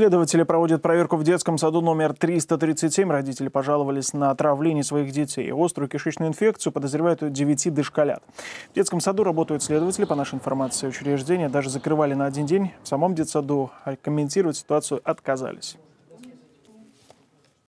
Следователи проводят проверку в детском саду номер 337. Родители пожаловались на отравление своих детей. Острую кишечную инфекцию подозревают у 9 дошколят. В детском саду работают следователи. По нашей информации, учреждения даже закрывали на один день. В самом детсаду а комментировать ситуацию отказались.